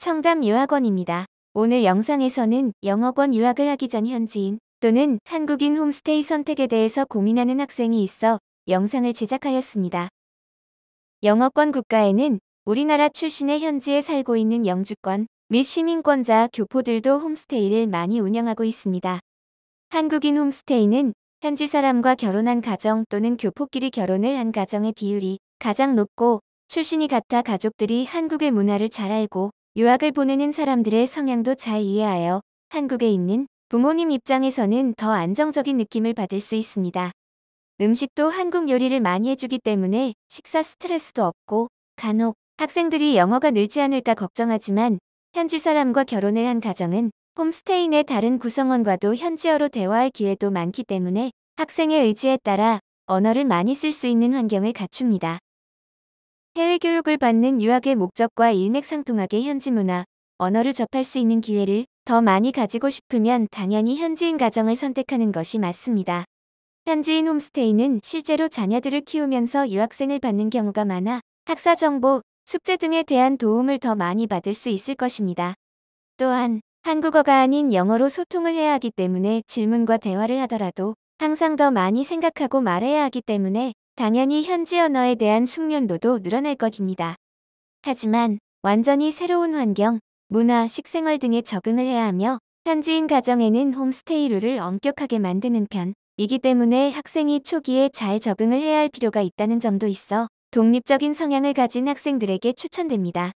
청담 유학원입니다. 오늘 영상에서는 영어권 유학을 하기 전 현지인 또는 한국인 홈스테이 선택에 대해서 고민하는 학생이 있어 영상을 제작하였습니다. 영어권 국가에는 우리나라 출신의 현지에 살고 있는 영주권 및 시민권자 교포들도 홈스테이를 많이 운영하고 있습니다. 한국인 홈스테이는 현지 사람과 결혼한 가정 또는 교포끼리 결혼을 한 가정의 비율이 가장 높고 출신이 같아 가족들이 한국의 문화를 잘 알고 유학을 보내는 사람들의 성향도 잘 이해하여 한국에 있는 부모님 입장에서는 더 안정적인 느낌을 받을 수 있습니다. 음식도 한국 요리를 많이 해주기 때문에 식사 스트레스도 없고 간혹 학생들이 영어가 늘지 않을까 걱정하지만 현지 사람과 결혼을 한 가정은 홈스테인의 다른 구성원과도 현지어로 대화할 기회도 많기 때문에 학생의 의지에 따라 언어를 많이 쓸 수 있는 환경을 갖춥니다. 해외 교육을 받는 유학의 목적과 일맥상통하게 현지 문화, 언어를 접할 수 있는 기회를 더 많이 가지고 싶으면 당연히 현지인 가정을 선택하는 것이 맞습니다. 현지인 홈스테이는 실제로 자녀들을 키우면서 유학생을 받는 경우가 많아 학사 정보, 숙제 등에 대한 도움을 더 많이 받을 수 있을 것입니다. 또한 한국어가 아닌 영어로 소통을 해야 하기 때문에 질문과 대화를 하더라도 항상 더 많이 생각하고 말해야 하기 때문에 당연히 현지 언어에 대한 숙련도도 늘어날 것입니다. 하지만 완전히 새로운 환경, 문화, 식생활 등에 적응을 해야 하며 현지인 가정에는 홈스테이 룰을 엄격하게 만드는 편이기 때문에 학생이 초기에 잘 적응을 해야 할 필요가 있다는 점도 있어 독립적인 성향을 가진 학생들에게 추천됩니다.